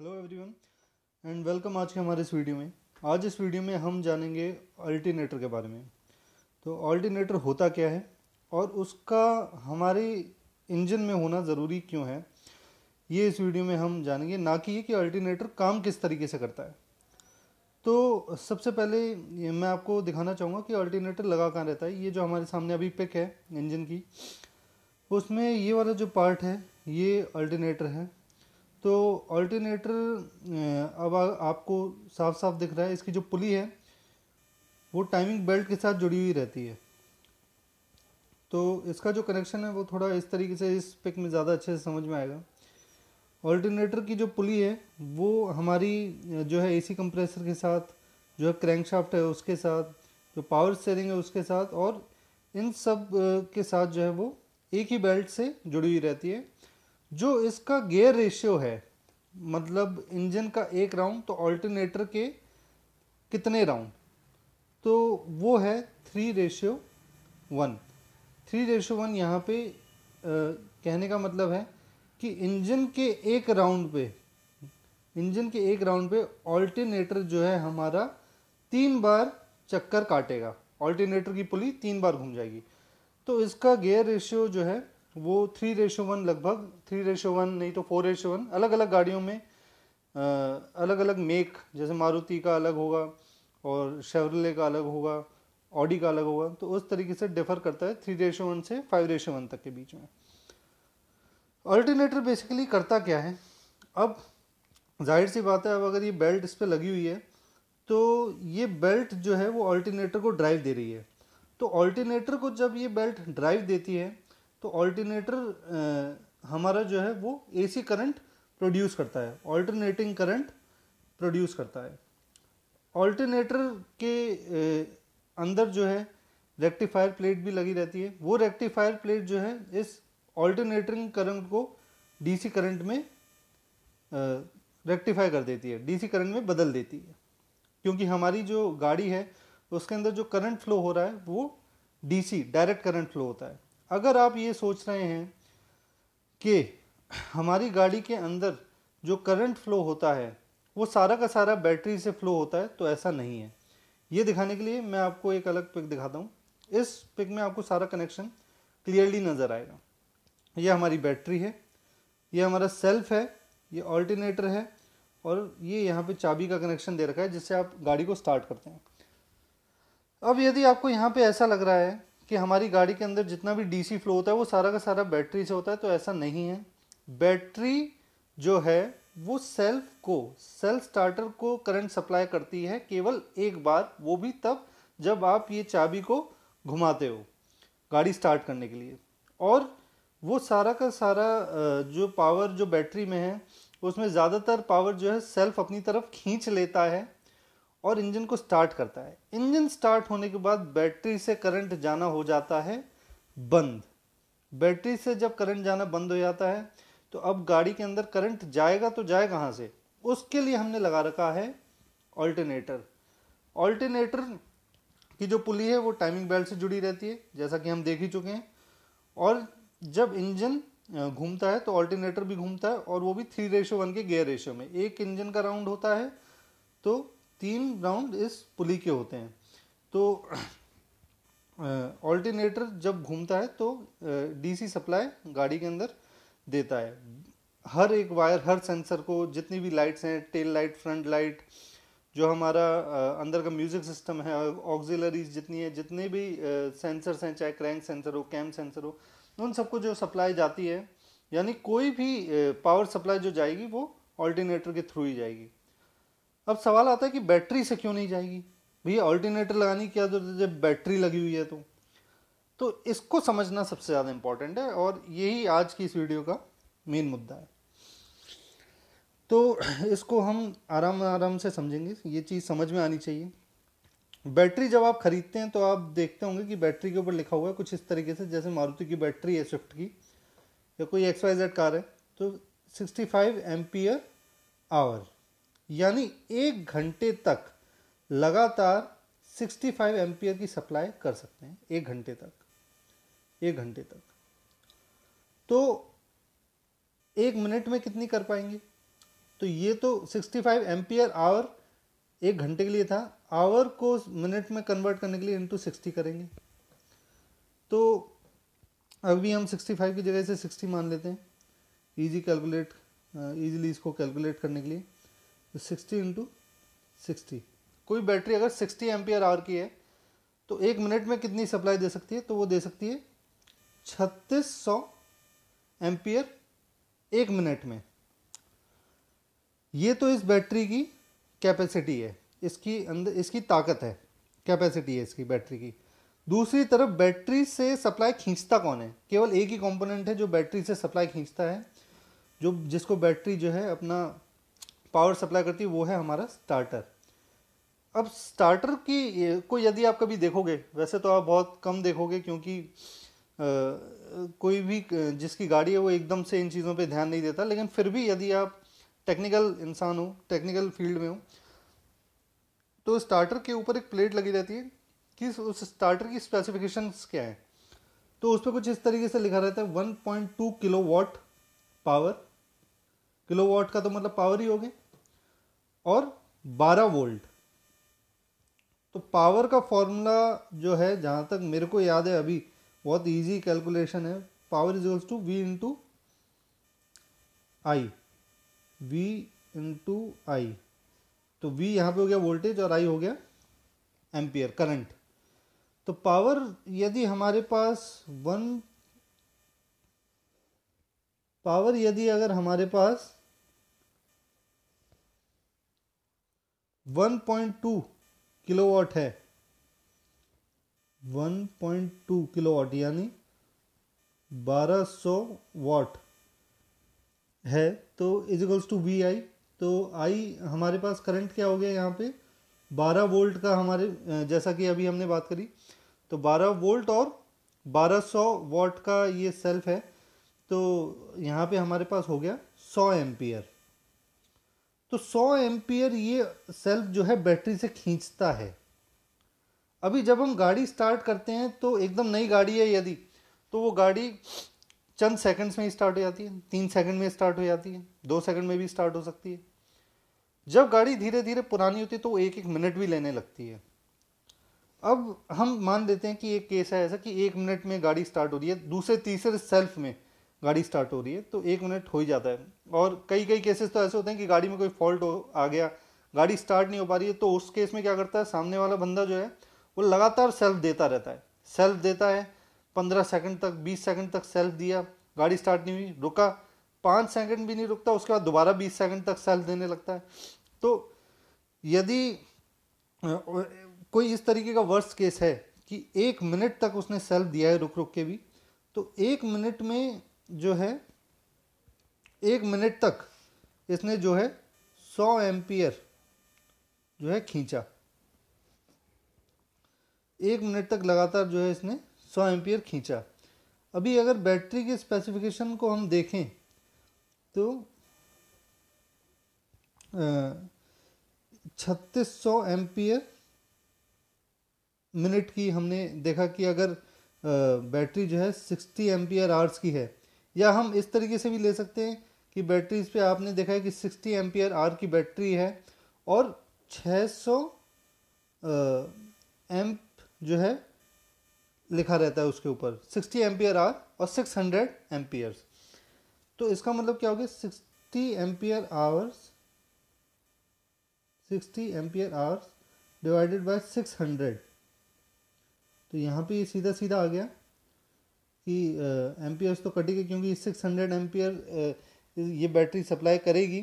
hello everyone and welcome आज के हमारे इस वीडियो में आज इस वीडियो में हम जानेंगे अल्टीनेटर के बारे में तो अल्टीनेटर होता क्या है और उसका हमारे इंजन में होना ज़रूरी क्यों है ये इस वीडियो में हम जानेंगे ना कि ये कि अल्टीनेटर काम किस तरीके से करता है तो सबसे पहले मैं आपको दिखाना चाहूँगा कि अल्टीनेटर लगा कहाँ रहता है ये जो हमारे सामने अभी पिक है इंजन की उसमें ये वाला जो पार्ट है ये अल्टीनेटर है तो ऑल्टरनेटर अब आ, आपको साफ साफ दिख रहा है इसकी जो पुली है वो टाइमिंग बेल्ट के साथ जुड़ी हुई रहती है तो इसका जो कनेक्शन है वो थोड़ा इस तरीके से इस पिक में ज़्यादा अच्छे से समझ में आएगा ऑल्टरनेटर की जो पुली है वो हमारी जो है एसी कंप्रेसर के साथ जो है क्रैंकशाफ्ट है उसके साथ जो पावर स्टेयरिंग है उसके साथ और इन सब के साथ जो है वो एक ही बेल्ट से जुड़ी हुई रहती है जो इसका गेयर रेशियो है मतलब इंजन का एक राउंड तो ऑल्टरनेटर के कितने राउंड तो वो है three ratio one three ratio one यहाँ पे आ, कहने का मतलब है कि इंजन के एक राउंड पे इंजन के एक राउंड पे ऑल्टरनेटर जो है हमारा तीन बार चक्कर काटेगा ऑल्टरनेटर की पुली तीन बार घूम जाएगी तो इसका गेयर रेशियो जो है वो थ्री रेशो वन लगभग थ्री रेशो वन नहीं तो फोर रेशो वन अलग अलग गाड़ियों में आ, अलग अलग मेक जैसे मारुति का अलग होगा और शेवरले का अलग होगा ऑडी का अलग होगा तो उस तरीके से डिफर करता है थ्री रेशो वन से फाइव रेशो वन तक के बीच में अल्टरनेटर बेसिकली करता क्या है अब जाहिर सी बात है अब अगर ये बेल्ट इस पर लगी हुई है तो ये बेल्ट जो है वो अल्टरनेटर को ड्राइव दे रही है तो अल्टरनेटर को जब ये बेल्ट ड्राइव देती है तो ऑल्टरनेटर हमारा जो है वो एसी करंट प्रोड्यूस करता है ऑल्टरनेटिंग करंट प्रोड्यूस करता है ऑल्टरनेटर के अंदर जो है रेक्टिफायर प्लेट भी लगी रहती है वो रेक्टिफायर प्लेट जो है इस ऑल्टरनेटिंग करंट को डीसी करंट में रेक्टिफाई कर देती है डीसी करंट में बदल देती है क्योंकि हमारी जो गाड़ी है उसके अंदर जो करंट फ्लो हो रहा है वो डीसी डायरेक्ट करंट फ्लो होता है अगर आप ये सोच रहे हैं कि हमारी गाड़ी के अंदर जो करंट फ्लो होता है वो सारा का सारा बैटरी से फ्लो होता है तो ऐसा नहीं है ये दिखाने के लिए मैं आपको एक अलग पिक दिखाता हूँ इस पिक में आपको सारा कनेक्शन क्लियरली नज़र आएगा ये हमारी बैटरी है ये हमारा सेल्फ है ये ऑल्टरनेटर है और ये यहाँ पे चाबी का कनेक्शन दे रखा है जिससे आप गाड़ी को स्टार्ट करते हैं अब यदि आपको यहाँ पे ऐसा लग रहा है कि हमारी गाड़ी के अंदर जितना भी डीसी फ्लो होता है वो सारा का सारा बैटरी से होता है तो ऐसा नहीं है बैटरी जो है वो सेल्फ को सेल्फ स्टार्टर को करंट सप्लाई करती है केवल एक बार वो भी तब जब आप ये चाबी को घुमाते हो गाड़ी स्टार्ट करने के लिए और वो सारा का सारा जो पावर जो बैटरी में है उसमें ज़्यादातर पावर जो है सेल्फ अपनी तरफ खींच लेता है और इंजन को स्टार्ट करता है इंजन स्टार्ट होने के बाद बैटरी से करंट जाना हो जाता है बंद बैटरी से जब करंट जाना बंद हो जाता है तो अब गाड़ी के अंदर करंट जाएगा तो जाए कहाँ से उसके लिए हमने लगा रखा है ऑल्टरनेटर ऑल्टरनेटर की जो पुली है वो टाइमिंग बेल्ट से जुड़ी रहती है जैसा कि हम देख ही चुके हैं और जब इंजन घूमता है तो ऑल्टरनेटर भी घूमता है और वो भी थ्री रेशो वन के गेयर रेशो में एक इंजन का राउंड होता है तो तीन राउंड इस पुली के होते हैं तो ऑल्टरनेटर जब घूमता है तो डीसी सप्लाई गाड़ी के अंदर देता है हर एक वायर हर सेंसर को जितनी भी लाइट्स हैं टेल लाइट फ्रंट लाइट जो हमारा अंदर का म्यूज़िक सिस्टम है ऑक्जिलरीज जितनी है जितने भी सेंसर्स हैं चाहे क्रैंक सेंसर हो कैम सेंसर हो उन सबको जो सप्लाई जाती है यानी कोई भी पावर सप्लाई जो जाएगी वो ऑल्टरनेटर के थ्रू ही जाएगी अब सवाल आता है कि बैटरी से क्यों नहीं जाएगी भैया ऑल्टरनेटर लगाने की क्या जरूरत है जब बैटरी लगी हुई है तो तो इसको समझना सबसे ज़्यादा इम्पॉर्टेंट है और यही आज की इस वीडियो का मेन मुद्दा है तो इसको हम आराम आराम से समझेंगे ये चीज़ समझ में आनी चाहिए बैटरी जब आप ख़रीदते हैं तो आप देखते होंगे कि बैटरी के ऊपर लिखा हुआ है कुछ इस तरीके से जैसे मारुति की बैटरी है स्विफ्ट की या कोई एक्स वाई जेड कार है तो सिक्सटी 65 एम्पियर आवर यानी एक घंटे तक लगातार 65 फाइव की सप्लाई कर सकते हैं एक घंटे तक एक घंटे तक तो एक मिनट में कितनी कर पाएंगे तो ये तो 65 फाइव एम्पियर आवर एक घंटे के लिए था आवर को मिनट में कन्वर्ट करने के लिए इंटू सिक्सटी करेंगे तो अभी हम 65 की जगह से 60 मान लेते हैं इजी कैलकुलेट इजीली इसको कैलकुलेट करने के लिए सिक्सटी इंटू सिक्सटी कोई बैटरी अगर सिक्सटी एम्पियर आवर की है तो एक मिनट में कितनी सप्लाई दे सकती है तो वो दे सकती है छत्तीस सौ एम्पियर एक मिनट में ये तो इस बैटरी की कैपेसिटी है इसकी अंदर इसकी ताकत है कैपेसिटी है इसकी बैटरी की दूसरी तरफ बैटरी से सप्लाई खींचता कौन है केवल एक ही कंपोनेंट है जो बैटरी से सप्लाई खींचता है जो जिसको बैटरी जो है अपना पावर सप्लाई करती है वो है हमारा स्टार्टर अब स्टार्टर की को यदि आप कभी देखोगे वैसे तो आप बहुत कम देखोगे क्योंकि आ, कोई भी जिसकी गाड़ी है वो एकदम से इन चीज़ों पे ध्यान नहीं देता लेकिन फिर भी यदि आप टेक्निकल इंसान हो टेक्निकल फील्ड में हो तो स्टार्टर के ऊपर एक प्लेट लगी रहती है कि उस स्टार्टर की स्पेसिफिकेशन क्या है तो उस पर कुछ इस तरीके से लिखा रहता है किलो वाट पावर वाट का तो मतलब पावर ही हो गया और 12 वोल्ट तो पावर का फॉर्मूला जो है जहाँ तक मेरे को याद है अभी बहुत इजी कैलकुलेशन है power is to V into I V into I तो वी यहाँ पे हो गया वोल्टेज और आई हो गया एम्पियर करंट तो पावर यदि हमारे पास वन पावर यदि अगर हमारे पास 1.2 किलोवाट है 1.2 किलोवाट यानी 1200 वाट है तो इजिकल्स टू वी आई तो आई हमारे पास करंट क्या हो गया यहाँ पे 12 वोल्ट का हमारे जैसा कि अभी हमने बात करी तो 12 वोल्ट और 1200 वॉट का ये सेल्फ है तो यहाँ पे हमारे पास हो गया 100 एम्पियर तो 100 एम्पियर ये सेल्फ जो है बैटरी से खींचता है अभी जब हम गाड़ी स्टार्ट करते हैं तो एकदम नई गाड़ी है यदि तो वो गाड़ी चंद सेकंड्स में ही स्टार्ट हो जाती है तीन सेकंड में स्टार्ट हो जाती है दो सेकंड में भी स्टार्ट हो सकती है जब गाड़ी धीरे धीरे पुरानी होती है तो एक एक मिनट भी लेने लगती है अब हम मान लेते हैं कि एक केस है ऐसा कि एक मिनट में गाड़ी स्टार्ट हो रही है दूसरे तीसरे सेल्फ में गाड़ी स्टार्ट हो रही है तो एक मिनट हो ही जाता है और कई कई केसेस तो ऐसे होते हैं कि गाड़ी में कोई फॉल्ट हो आ गया गाड़ी स्टार्ट नहीं हो पा रही है तो उस केस में क्या करता है सामने वाला बंदा जो है वो लगातार सेल्फ देता रहता है सेल्फ देता है पंद्रह सेकंड तक बीस सेकंड तक सेल्फ दिया गाड़ी स्टार्ट नहीं हुई रुका पाँच सेकंड भी नहीं रुकता उसके बाद दोबारा बीस सेकंड तक सेल्फ देने लगता है तो यदि कोई इस तरीके का वर्स्ट केस है कि एक मिनट तक उसने सेल्फ दिया है रुक रुक के भी तो एक मिनट में जो है एक मिनट तक इसने जो है सौ एम्पियर जो है खींचा एक मिनट तक लगातार जो है इसने सौ एम्पियर खींचा अभी अगर बैटरी के स्पेसिफिकेशन को हम देखें तो छत्तीस सौ एम्पियर मिनट की हमने देखा कि अगर बैटरी जो है सिक्सटी एम्पियर आवर्स की है या हम इस तरीके से भी ले सकते हैं कि बैटरीज पे आपने देखा है कि सिक्सटी एम्पियर आर की बैटरी है और छः सौ एम्प जो है लिखा रहता है उसके ऊपर सिक्सटी एम्पियर आर और सिक्स हंड्रेड एम्पियर्स तो इसका मतलब क्या हो गया sixty ampere hours sixty ampere hours divided by six hundred तो यहाँ पे ये सीधा सीधा आ गया कि एम्पियर्स तो कटेगी क्योंकि सिक्स हंड्रेड एम्पियर ये बैटरी सप्लाई करेगी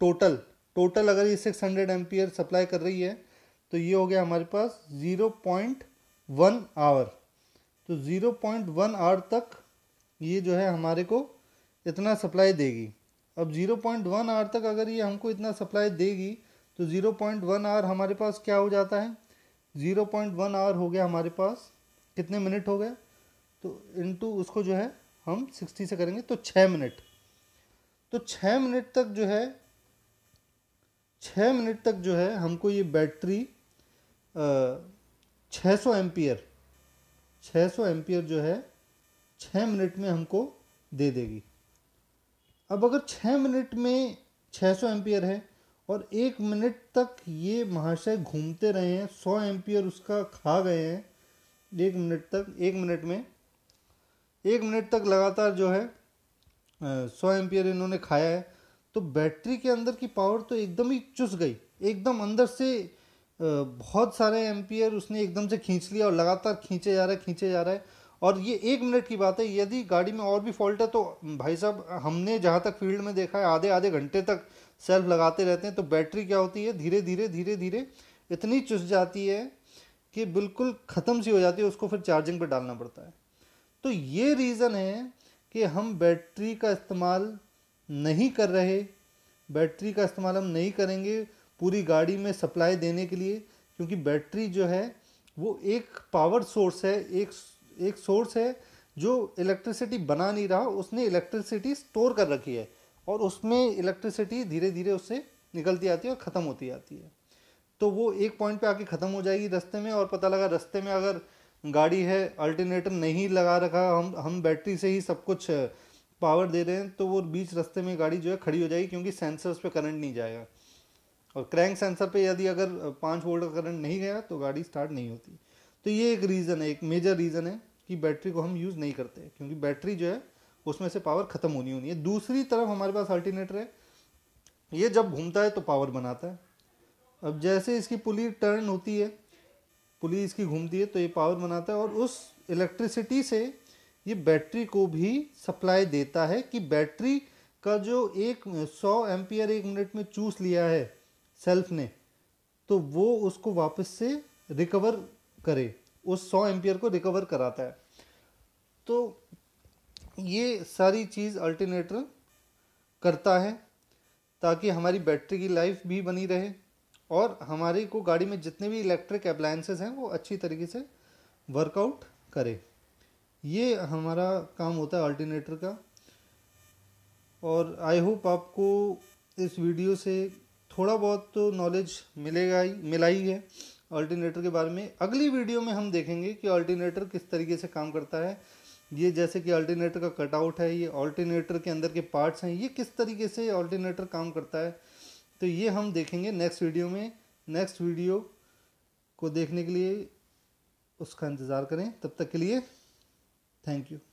टोटल टोटल अगर ये सिक्स हंड्रेड एम्पियर सप्लाई कर रही है तो ये हो गया हमारे पास ज़ीरो पॉइंट वन आवर तो ज़ीरो पॉइंट वन आवर तक ये जो है हमारे को इतना सप्लाई देगी अब ज़ीरो पॉइंट वन आवर तक अगर ये हमको इतना सप्लाई देगी तो ज़ीरो पॉइंट वन आवर हमारे पास क्या हो जाता है ज़ीरो पॉइंट वन आवर हो गया हमारे पास कितने मिनट हो गए तो इनटू उसको जो है हम सिक्सटी से करेंगे तो छः मिनट तो छः मिनट तक जो है छः मिनट तक जो है हमको ये बैटरी छः सौ एम्पियर छः सौ एम्पियर जो है छः मिनट में हमको दे देगी अब अगर छः मिनट में छः सौ एम्पियर है और एक मिनट तक ये महाशय घूमते रहे हैं सौ एम्पियर उसका खा गए हैं एक मिनट तक एक मिनट में एक मिनट तक लगातार जो है सौ एम्पियर इन्होंने खाया है तो बैटरी के अंदर की पावर तो एकदम ही चुस गई एकदम अंदर से बहुत सारे एम्पियर उसने एकदम से खींच लिया और लगातार खींचे जा रहा है खींचे जा रहा है और ये एक मिनट की बात है यदि गाड़ी में और भी फॉल्ट है तो भाई साहब हमने जहाँ तक फील्ड में देखा है आधे आधे घंटे तक सेल्फ लगाते रहते हैं तो बैटरी क्या होती है धीरे धीरे धीरे धीरे इतनी चुस जाती है कि बिल्कुल ख़त्म सी हो जाती है उसको फिर चार्जिंग पर डालना पड़ता है तो ये रीज़न है कि हम बैटरी का इस्तेमाल नहीं कर रहे बैटरी का इस्तेमाल हम नहीं करेंगे पूरी गाड़ी में सप्लाई देने के लिए क्योंकि बैटरी जो है वो एक पावर सोर्स है एक एक सोर्स है जो इलेक्ट्रिसिटी बना नहीं रहा उसने इलेक्ट्रिसिटी स्टोर कर रखी है और उसमें इलेक्ट्रिसिटी धीरे धीरे उससे निकलती आती है और ख़त्म होती आती है तो वो एक पॉइंट पे आके ख़त्म हो जाएगी रास्ते में और पता लगा रास्ते में अगर गाड़ी है अल्टरनेटर नहीं लगा रखा हम हम बैटरी से ही सब कुछ पावर दे रहे हैं तो वो बीच रास्ते में गाड़ी जो है खड़ी हो जाएगी क्योंकि सेंसर्स पे करंट नहीं जाएगा और क्रैंक सेंसर पे यदि अगर पाँच वोल्ट का करंट नहीं गया तो गाड़ी स्टार्ट नहीं होती तो ये एक रीज़न है एक मेजर रीज़न है कि बैटरी को हम यूज़ नहीं करते क्योंकि बैटरी जो है उसमें से पावर ख़त्म होनी होनी है दूसरी तरफ हमारे पास अल्टरनेटर है ये जब घूमता है तो पावर बनाता है अब जैसे इसकी पुली टर्न होती है पुली इसकी घूमती है तो ये पावर बनाता है और उस इलेक्ट्रिसिटी से ये बैटरी को भी सप्लाई देता है कि बैटरी का जो एक सौ एम्पियर एक मिनट में चूस लिया है सेल्फ ने तो वो उसको वापस से रिकवर करे उस सौ एम्पियर को रिकवर कराता है तो ये सारी चीज़ अल्टरनेटर करता है ताकि हमारी बैटरी की लाइफ भी बनी रहे और हमारी को गाड़ी में जितने भी इलेक्ट्रिक अप्लायंसेज हैं वो अच्छी तरीके से वर्कआउट करे ये हमारा काम होता है अल्टरनेटर का और आई होप आपको इस वीडियो से थोड़ा बहुत तो नॉलेज मिलेगा ही मिला ही है अल्टरनेटर के बारे में अगली वीडियो में हम देखेंगे कि अल्टरनेटर किस तरीके से काम करता है ये जैसे कि अल्टरनेटर का कटआउट है ये अल्टरनेटर के अंदर के पार्ट्स हैं ये किस तरीके से अल्टरनेटर काम करता है तो ये हम देखेंगे नेक्स्ट वीडियो में नेक्स्ट वीडियो को देखने के लिए उसका इंतज़ार करें तब तक के लिए थैंक यू